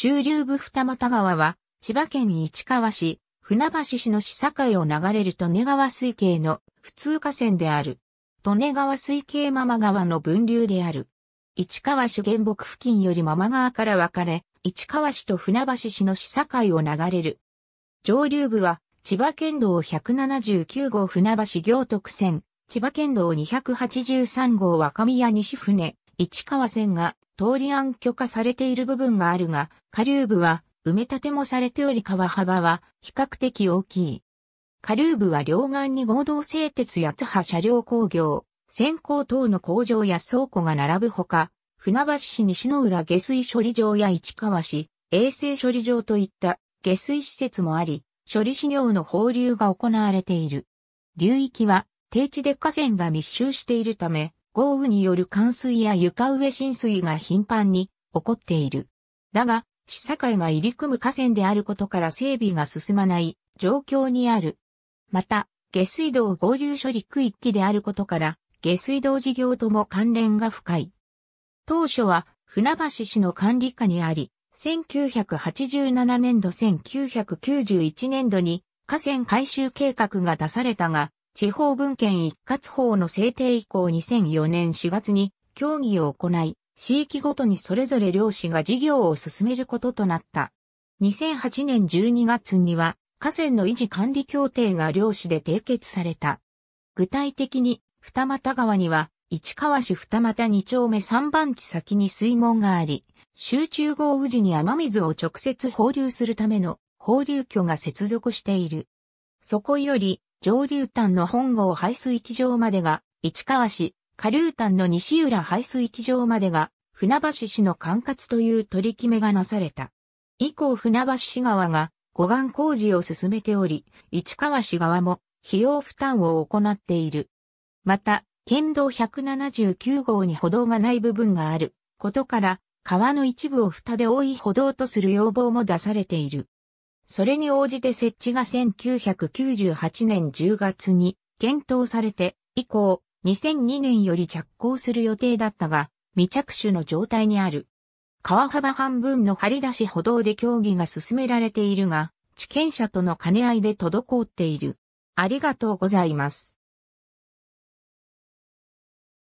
中流部二俣川は、千葉県市川市、船橋市の市境を流れる利根川水系の普通河川である。利根川水系ママ川の分流である。市川市原木付近よりママ川から分かれ、市川市と船橋市の市境を流れる。上流部は、千葉県道179号船橋行徳線、千葉県道283号若宮西船、市川線が通り案許可されている部分があるが、下流部は埋め立てもされており川幅は比較的大きい。下流部は両岸に合同製鉄や津波車両工業、線行等の工場や倉庫が並ぶほか、船橋市西の浦下水処理場や市川市、衛生処理場といった下水施設もあり、処理資料の放流が行われている。流域は低地で河川が密集しているため、豪雨による冠水や床上浸水が頻繁に起こっている。だが、市境が入り組む河川であることから整備が進まない状況にある。また、下水道合流処理区域であることから、下水道事業とも関連が深い。当初は、船橋市の管理下にあり、1987年度1991年度に河川改修計画が出されたが、地方文献一括法の制定以降2004年4月に協議を行い、地域ごとにそれぞれ漁師が事業を進めることとなった。2008年12月には河川の維持管理協定が漁師で締結された。具体的に二俣川には市川市二俣二丁目三番地先に水門があり、集中豪雨時に雨水を直接放流するための放流渠が接続している。そこより上流端の本郷排水域場までが、市川市、下流端の西浦排水域場までが、船橋市の管轄という取り決めがなされた。以降船橋市側が護岸工事を進めており、市川市側も費用負担を行っている。また、県道179号に歩道がない部分があることから、川の一部を蓋で覆い歩道とする要望も出されている。それに応じて設置が1998年10月に検討されて、以降、2002年より着工する予定だったが、未着手の状態にある。川幅半分の張り出し歩道で協議が進められているが、地権者との兼ね合いで滞っている。ありがとうございます。